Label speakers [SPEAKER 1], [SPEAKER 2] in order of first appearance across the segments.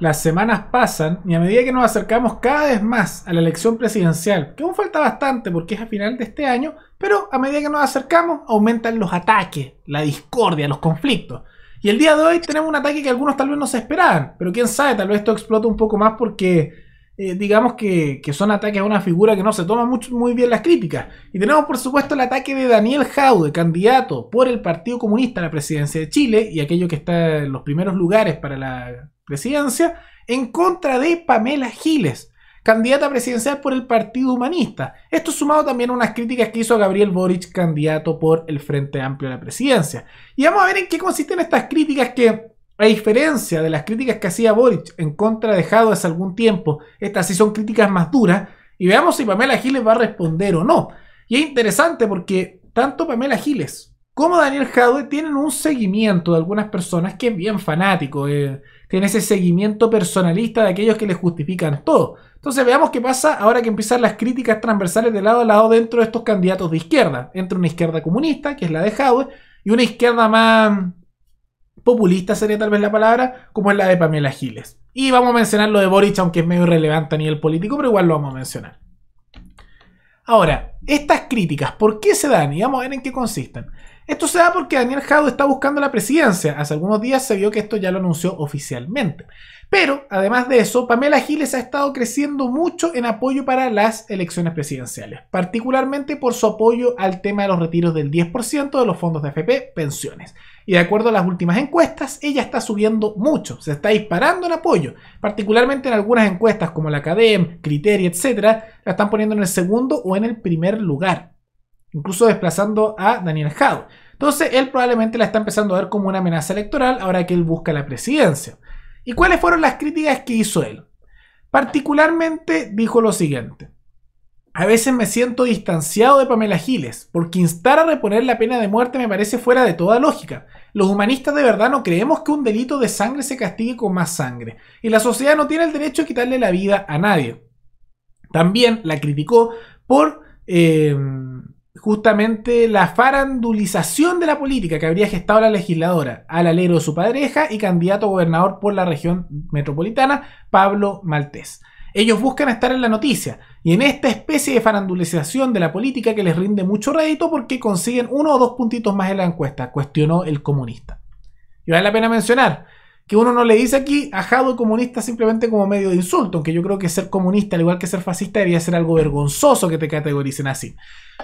[SPEAKER 1] Las semanas pasan y a medida que nos acercamos cada vez más a la elección presidencial, que aún falta bastante porque es a final de este año, pero a medida que nos acercamos aumentan los ataques, la discordia, los conflictos. Y el día de hoy tenemos un ataque que algunos tal vez no se esperaban, pero quién sabe, tal vez esto explota un poco más porque eh, digamos que, son ataques a una figura que no se toma muy bien las críticas. Y tenemos por supuesto el ataque de Daniel Jaude, candidato por el Partido Comunista a la presidencia de Chile y aquello que está en los primeros lugares para la presidencia en contra de Pamela Giles, candidata presidencial por el Partido Humanista. Esto sumado también a unas críticas que hizo Gabriel Boric, candidato por el Frente Amplio a la presidencia. Y vamos a ver en qué consisten estas críticas que, a diferencia de las críticas que hacía Boric en contra de Jado hace algún tiempo, estas sí son críticas más duras, y veamos si Pamela Giles va a responder o no. Y es interesante porque tanto Pamela Giles como Daniel Jadwe tienen un seguimiento de algunas personas que es bien fanático, eh, tiene ese seguimiento personalista de aquellos que les justifican todo. Entonces veamos qué pasa ahora que empiezan las críticas transversales de lado a lado dentro de estos candidatos de izquierda, entre una izquierda comunista, que es la de Jadwe, y una izquierda más populista sería tal vez la palabra, como es la de Pamela Giles. Y vamos a mencionar lo de Boric, aunque es medio irrelevante a nivel político, pero igual lo vamos a mencionar. Ahora, estas críticas, ¿por qué se dan? Y vamos a ver en qué consisten. Esto se da porque Daniel Jado está buscando la presidencia. Hace algunos días se vio que esto ya lo anunció oficialmente. Pero, además de eso, Pamela Giles ha estado creciendo mucho en apoyo para las elecciones presidenciales, particularmente por su apoyo al tema de los retiros del 10% de los fondos de AFP, pensiones. Y de acuerdo a las últimas encuestas, ella está subiendo mucho, se está disparando en apoyo, particularmente en algunas encuestas como la Academ, Criteria, etc., la están poniendo en el segundo o en el primer lugar incluso desplazando a Daniel Howe. Entonces, él probablemente la está empezando a ver como una amenaza electoral ahora que él busca la presidencia. ¿Y cuáles fueron las críticas que hizo él? Particularmente dijo lo siguiente. A veces me siento distanciado de Pamela Giles, porque instar a reponer la pena de muerte me parece fuera de toda lógica. Los humanistas de verdad no creemos que un delito de sangre se castigue con más sangre, y la sociedad no tiene el derecho a quitarle la vida a nadie. También la criticó por eh, justamente la farandulización de la política que habría gestado la legisladora al alero de su padreja y candidato gobernador por la región metropolitana, Pablo Maltés. Ellos buscan estar en la noticia y en esta especie de farandulización de la política que les rinde mucho rédito porque consiguen uno o dos puntitos más en la encuesta, cuestionó el comunista. Y vale la pena mencionar que uno no le dice aquí ajado comunista simplemente como medio de insulto, aunque yo creo que ser comunista, al igual que ser fascista, debería ser algo vergonzoso que te categoricen así.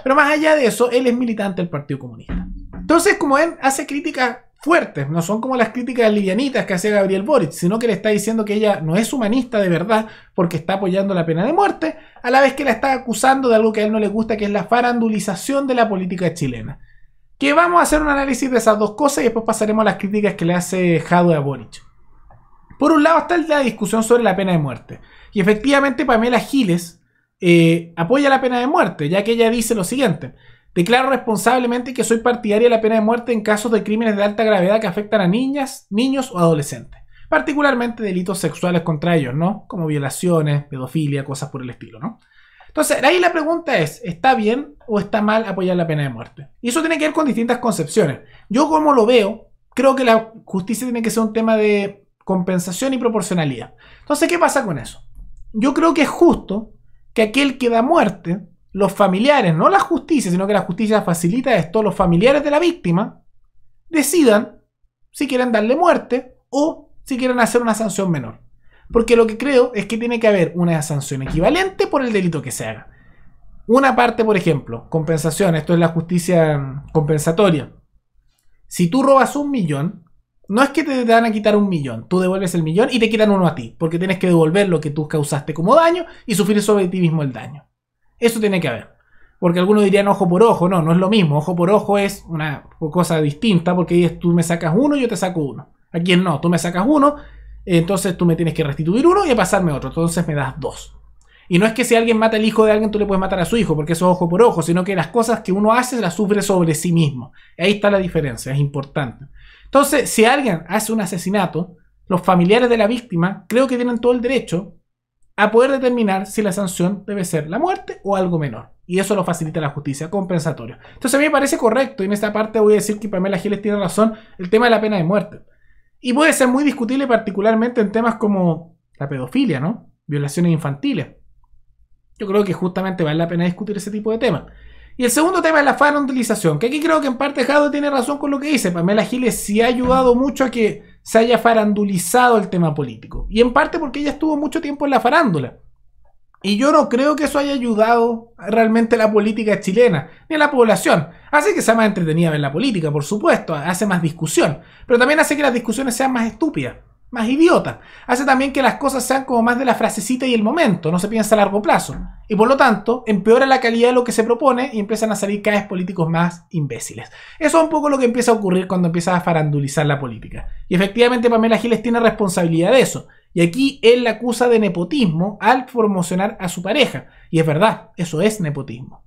[SPEAKER 1] Pero más allá de eso, él es militante del Partido Comunista. Entonces, como él hace críticas fuertes, no son como las críticas livianitas que hace Gabriel Boric, sino que le está diciendo que ella no es humanista de verdad porque está apoyando la pena de muerte, a la vez que la está acusando de algo que a él no le gusta, que es la farandulización de la política chilena. Que vamos a hacer un análisis de esas dos cosas y después pasaremos a las críticas que le hace Jadwe a Boric. Por un lado está la discusión sobre la pena de muerte. Y efectivamente Pamela Giles eh, apoya la pena de muerte, ya que ella dice lo siguiente. Declaro responsablemente que soy partidaria de la pena de muerte en casos de crímenes de alta gravedad que afectan a niñas, niños o adolescentes. Particularmente delitos sexuales contra ellos, ¿no? Como violaciones, pedofilia, cosas por el estilo, ¿no? Entonces, ahí la pregunta es, ¿está bien o está mal apoyar la pena de muerte? Y eso tiene que ver con distintas concepciones. Yo como lo veo, creo que la justicia tiene que ser un tema de compensación y proporcionalidad. Entonces, ¿qué pasa con eso? Yo creo que es justo que aquel que da muerte, los familiares, no la justicia, sino que la justicia facilita esto, los familiares de la víctima, decidan si quieren darle muerte o si quieren hacer una sanción menor. Porque lo que creo es que tiene que haber una sanción equivalente por el delito que se haga. Una parte, por ejemplo, compensación, esto es la justicia mm, compensatoria. Si tú robas un millón, no es que te dan a quitar un millón, tú devuelves el millón y te quitan uno a ti, porque tienes que devolver lo que tú causaste como daño y sufrir sobre ti mismo el daño. Eso tiene que haber. Porque algunos dirían ojo por ojo, no, no es lo mismo. Ojo por ojo es una cosa distinta porque tú me sacas uno y yo te saco uno. Aquí no, tú me sacas uno entonces tú me tienes que restituir uno y pasarme otro, entonces me das dos. Y no es que si alguien mata el hijo de alguien tú le puedes matar a su hijo, porque eso es ojo por ojo, sino que las cosas que uno hace las sufre sobre sí mismo. Ahí está la diferencia, es importante. Entonces, si alguien hace un asesinato, los familiares de la víctima creo que tienen todo el derecho a poder determinar si la sanción debe ser la muerte o algo menor. Y eso lo facilita la justicia compensatoria. Entonces a mí me parece correcto, y en esta parte voy a decir que Pamela Giles tiene razón, el tema de la pena de muerte. Y puede ser muy discutible particularmente en temas como la pedofilia, ¿no? Violaciones infantiles. Yo creo que justamente vale la pena discutir ese tipo de temas. Y el segundo tema es la farandulización, que aquí creo que en parte Jado tiene razón con lo que dice. Pamela Giles sí ha ayudado mucho a que se haya farandulizado el tema político. Y en parte porque ella estuvo mucho tiempo en la farándula. Y yo no creo que eso haya ayudado realmente a la política chilena, ni a la población. Hace que sea más entretenida ver la política, por supuesto, hace más discusión, pero también hace que las discusiones sean más estúpidas, más idiotas. Hace también que las cosas sean como más de la frasecita y el momento, no se piensa a largo plazo. Y por lo tanto, empeora la calidad de lo que se propone y empiezan a salir cada vez políticos más imbéciles. Eso es un poco lo que empieza a ocurrir cuando empieza a farandulizar la política. Y efectivamente Pamela Giles tiene responsabilidad de eso. Y aquí él la acusa de nepotismo al promocionar a su pareja. Y es verdad, eso es nepotismo.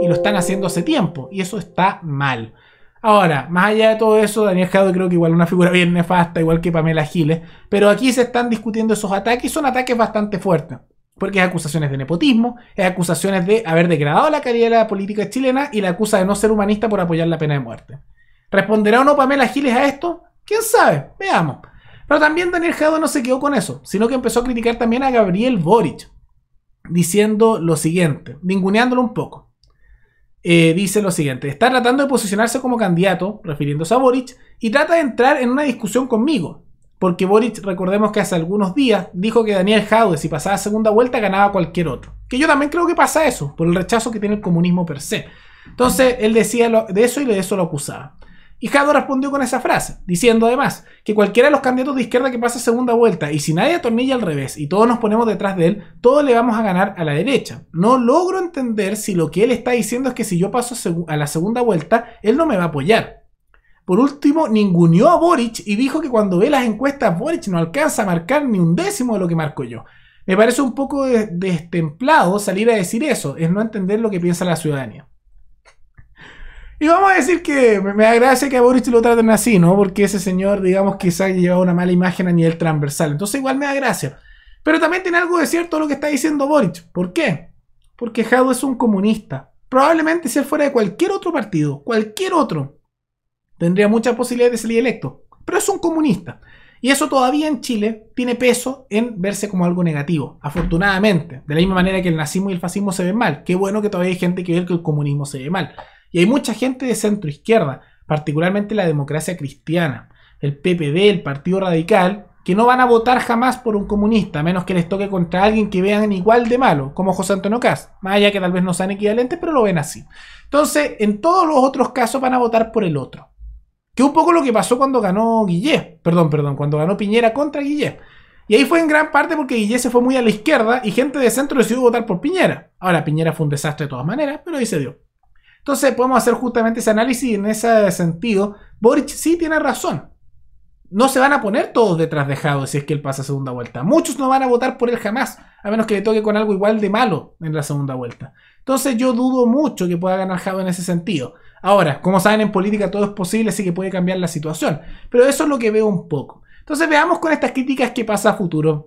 [SPEAKER 1] Y lo están haciendo hace tiempo. Y eso está mal. Ahora, más allá de todo eso, Daniel Jado creo que igual una figura bien nefasta, igual que Pamela Giles. Pero aquí se están discutiendo esos ataques y son ataques bastante fuertes. Porque es acusaciones de nepotismo, es acusaciones de haber degradado la carrera de la política chilena y la acusa de no ser humanista por apoyar la pena de muerte. ¿Responderá o no Pamela Giles a esto? ¿Quién sabe? Veamos. Pero también Daniel Jado no se quedó con eso, sino que empezó a criticar también a Gabriel Boric, diciendo lo siguiente, ninguneándolo un poco. Eh, dice lo siguiente, está tratando de posicionarse como candidato, refiriéndose a Boric, y trata de entrar en una discusión conmigo. Porque Boric, recordemos que hace algunos días dijo que Daniel Jaude si pasaba segunda vuelta, ganaba cualquier otro. Que yo también creo que pasa eso, por el rechazo que tiene el comunismo per se. Entonces, él decía de eso y de eso lo acusaba. Y Jado respondió con esa frase, diciendo además que cualquiera de los candidatos de izquierda que pase segunda vuelta y si nadie atornilla al revés y todos nos ponemos detrás de él, todos le vamos a ganar a la derecha. No logro entender si lo que él está diciendo es que si yo paso a la segunda vuelta, él no me va a apoyar. Por último, ninguneó a Boric y dijo que cuando ve las encuestas, Boric no alcanza a marcar ni un décimo de lo que marco yo. Me parece un poco destemplado salir a decir eso, es no entender lo que piensa la ciudadanía. Y vamos a decir que me da gracia que a Boric lo traten así, ¿no? Porque ese señor, digamos, quizá llevado una mala imagen a nivel transversal. Entonces igual me da gracia. Pero también tiene algo de cierto lo que está diciendo Boric. ¿Por qué? Porque Jado es un comunista. Probablemente si él fuera de cualquier otro partido, cualquier otro, tendría muchas posibilidades de salir electo. Pero es un comunista. Y eso todavía en Chile tiene peso en verse como algo negativo, afortunadamente. De la misma manera que el nazismo y el fascismo se ven mal. Qué bueno que todavía hay gente que ve que el comunismo se ve mal. Y hay mucha gente de centro izquierda, particularmente la democracia cristiana, el PPD, el Partido Radical, que no van a votar jamás por un comunista, a menos que les toque contra alguien que vean igual de malo, como José Antonio Caz, más allá que tal vez no sean equivalentes, pero lo ven así. Entonces, en todos los otros casos van a votar por el otro. Que un poco lo que pasó cuando ganó Guillé, perdón, perdón, cuando ganó Piñera contra Guillé. Y ahí fue en gran parte porque Guillé se fue muy a la izquierda y gente de centro decidió votar por Piñera. Ahora, Piñera fue un desastre de todas maneras, pero ahí se dio. Entonces podemos hacer justamente ese análisis en ese sentido, Boric sí tiene razón. No se van a poner todos detrás de Jado si es que él pasa segunda vuelta. Muchos no van a votar por él jamás, a menos que le toque con algo igual de malo en la segunda vuelta. Entonces yo dudo mucho que pueda ganar Jado en ese sentido. Ahora, como saben, en política todo es posible, así que puede cambiar la situación. Pero eso es lo que veo un poco. Entonces veamos con estas críticas qué pasa a futuro.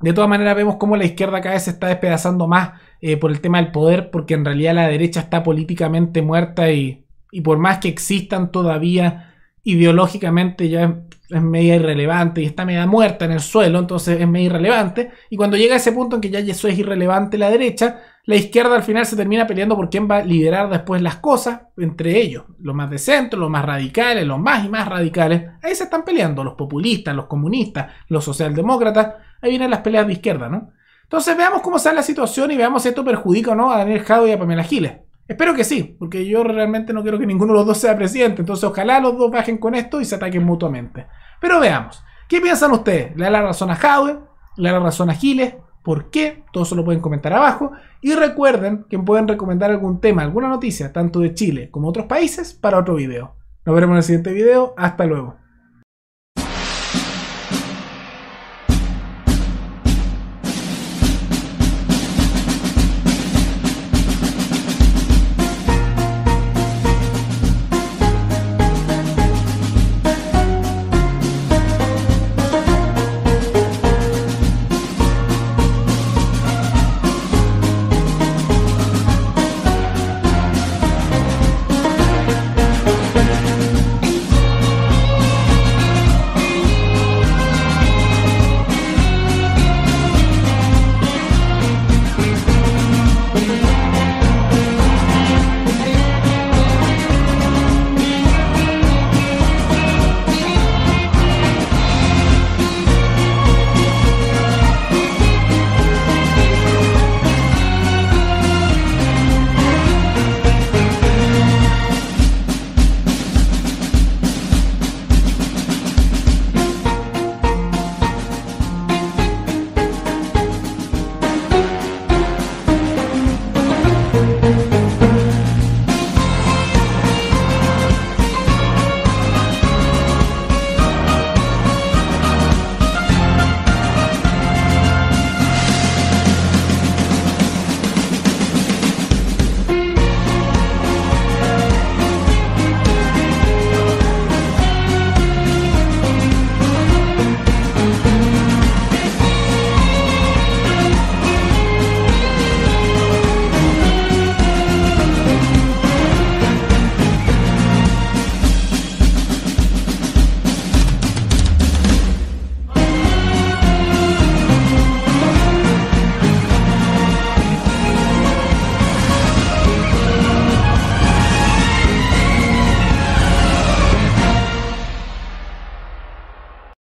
[SPEAKER 1] De todas maneras vemos cómo la izquierda cada vez se está despedazando más eh, por el tema del poder, porque en realidad la derecha está políticamente muerta y, por más que existan todavía ideológicamente ya es, media irrelevante y está media muerta en el suelo, entonces es media irrelevante. Y cuando llega ese punto en que ya eso es irrelevante la derecha, la izquierda al final se termina peleando por quién va a liderar después las cosas entre ellos. Los más de centro, los más radicales, los más y más radicales. Ahí se están peleando los populistas, los comunistas, los socialdemócratas ahí vienen las peleas de izquierda, ¿no? Entonces veamos cómo sale la situación y veamos si esto perjudica o no a Daniel Jado y a Pamela Giles. Espero que sí, porque yo realmente no quiero que ninguno de los dos sea presidente, entonces ojalá los dos bajen con esto y se ataquen mutuamente. Pero veamos, ¿qué piensan ustedes? ¿Le da la razón a Jadwe? ¿Le da la razón a Giles? ¿Por qué? Todo eso lo pueden comentar abajo. Y recuerden que pueden recomendar algún tema, alguna noticia, tanto de Chile como otros países, para otro video. Nos veremos en el siguiente video. Hasta luego.